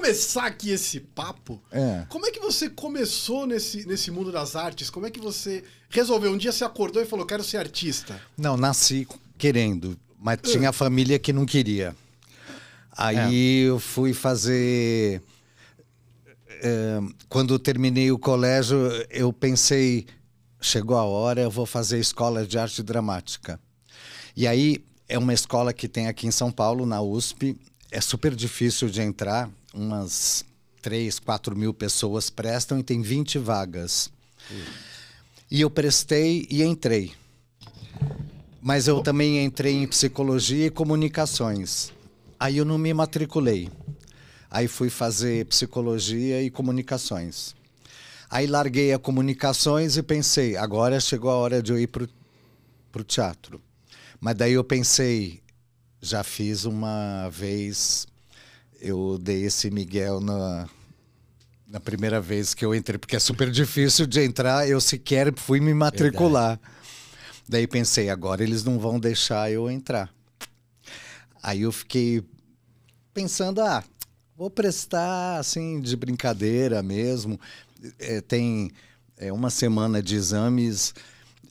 começar aqui esse papo, é. como é que você começou nesse, nesse mundo das artes? Como é que você resolveu? Um dia você acordou e falou, quero ser artista. Não, nasci querendo, mas uh. tinha família que não queria. Aí é. eu fui fazer. É, quando terminei o colégio, eu pensei, chegou a hora, eu vou fazer escola de arte dramática. E aí é uma escola que tem aqui em São Paulo, na USP. É super difícil de entrar, umas 3, 4 mil pessoas prestam e tem 20 vagas. Uhum. E eu prestei e entrei. Mas eu também entrei em psicologia e comunicações. Aí eu não me matriculei. Aí fui fazer psicologia e comunicações. Aí larguei a comunicações e pensei, agora chegou a hora de eu ir para o teatro. Mas daí eu pensei, já fiz uma vez eu dei esse Miguel na, na primeira vez que eu entrei, porque é super difícil de entrar, eu sequer fui me matricular. Verdade. Daí pensei, agora eles não vão deixar eu entrar. Aí eu fiquei pensando, ah, vou prestar assim de brincadeira mesmo. É, tem é, uma semana de exames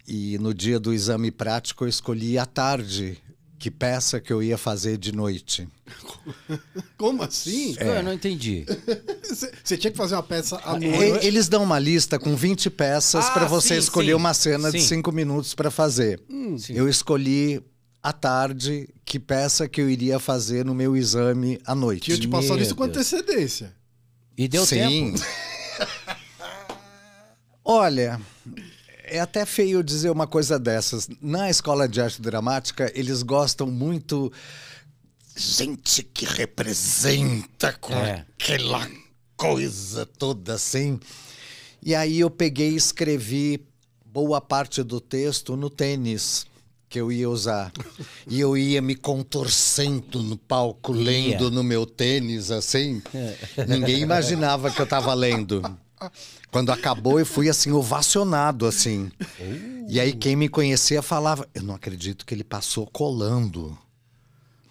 e no dia do exame prático eu escolhi a tarde que peça que eu ia fazer de noite. Como assim? É. Eu não entendi. Você tinha que fazer uma peça à é, noite. Eles dão uma lista com 20 peças ah, para você sim, escolher sim. uma cena sim. de 5 minutos para fazer. Hum, eu escolhi à tarde que peça que eu iria fazer no meu exame à noite. Tinha te passado isso com antecedência. E deu Sim. tempo. Olha, é até feio dizer uma coisa dessas. Na escola de arte dramática, eles gostam muito gente que representa com é. aquela coisa toda assim. E aí eu peguei e escrevi boa parte do texto no tênis que eu ia usar. E eu ia me contorcendo no palco, lendo no meu tênis, assim. Ninguém imaginava que eu estava lendo. Quando acabou, eu fui assim, ovacionado, assim. E aí quem me conhecia falava, eu não acredito que ele passou colando.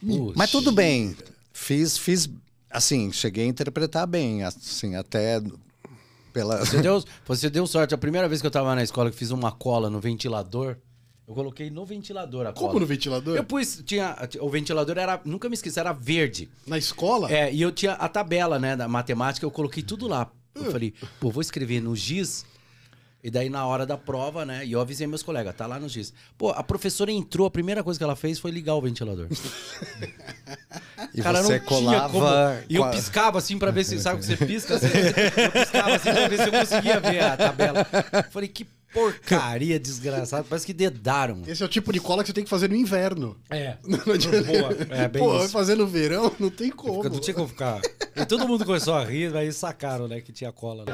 Puxa. Mas tudo bem. Fiz, fiz, assim, cheguei a interpretar bem, assim, até pela... Você deu, você deu sorte. A primeira vez que eu tava na escola que fiz uma cola no ventilador, eu coloquei no ventilador a Como no ventilador? Eu pus, tinha, o ventilador era, nunca me esqueci, era verde. Na escola? É, e eu tinha a tabela, né, da matemática, eu coloquei tudo lá. Eu hum. falei, pô, vou escrever no giz e daí, na hora da prova, né? E eu avisei meus colegas, tá lá no giz. Pô, a professora entrou, a primeira coisa que ela fez foi ligar o ventilador. e Cara, você não colava... Como... E eu piscava assim pra ver se... Sabe que você pisca? Assim, eu piscava assim pra ver se eu conseguia ver a tabela. Falei, que porcaria desgraçada. Parece que dedaram. Esse é o tipo de cola que você tem que fazer no inverno. É. Não, não Boa. É, bem Pô, isso. fazer no verão não tem como. Não tinha como ficar. E todo mundo começou a rir, aí sacaram, né, que tinha cola. Né?